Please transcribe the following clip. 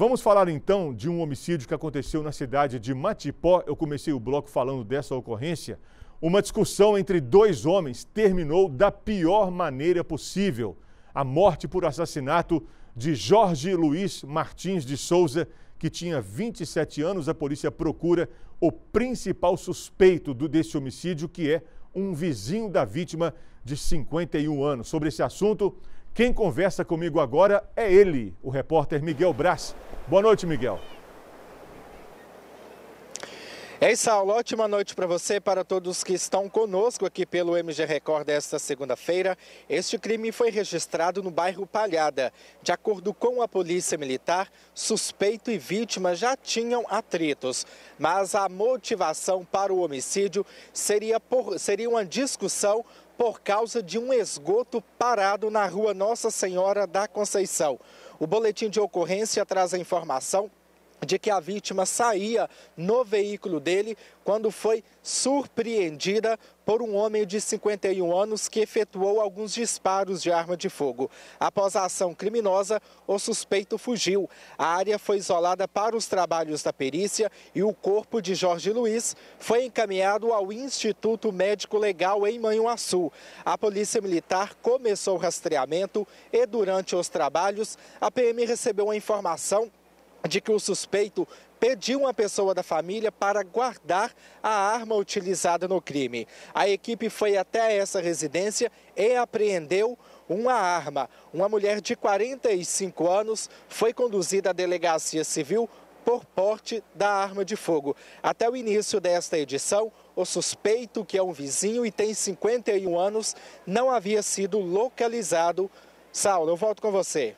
Vamos falar então de um homicídio que aconteceu na cidade de Matipó. Eu comecei o bloco falando dessa ocorrência. Uma discussão entre dois homens terminou da pior maneira possível. A morte por assassinato de Jorge Luiz Martins de Souza, que tinha 27 anos, a polícia procura o principal suspeito do, desse homicídio, que é um vizinho da vítima de 51 anos. Sobre esse assunto, quem conversa comigo agora é ele, o repórter Miguel Brás. Boa noite, Miguel. É isso, Saulo. Ótima noite para você para todos que estão conosco aqui pelo MG Record desta segunda-feira. Este crime foi registrado no bairro Palhada. De acordo com a polícia militar, suspeito e vítima já tinham atritos, mas a motivação para o homicídio seria, por, seria uma discussão por causa de um esgoto parado na rua Nossa Senhora da Conceição. O boletim de ocorrência traz a informação de que a vítima saía no veículo dele quando foi surpreendida por um homem de 51 anos que efetuou alguns disparos de arma de fogo. Após a ação criminosa, o suspeito fugiu. A área foi isolada para os trabalhos da perícia e o corpo de Jorge Luiz foi encaminhado ao Instituto Médico Legal em Manhuaçu. A Polícia Militar começou o rastreamento e durante os trabalhos, a PM recebeu a informação de que o suspeito pediu uma pessoa da família para guardar a arma utilizada no crime. A equipe foi até essa residência e apreendeu uma arma. Uma mulher de 45 anos foi conduzida à delegacia civil por porte da arma de fogo. Até o início desta edição, o suspeito, que é um vizinho e tem 51 anos, não havia sido localizado. Saulo, eu volto com você.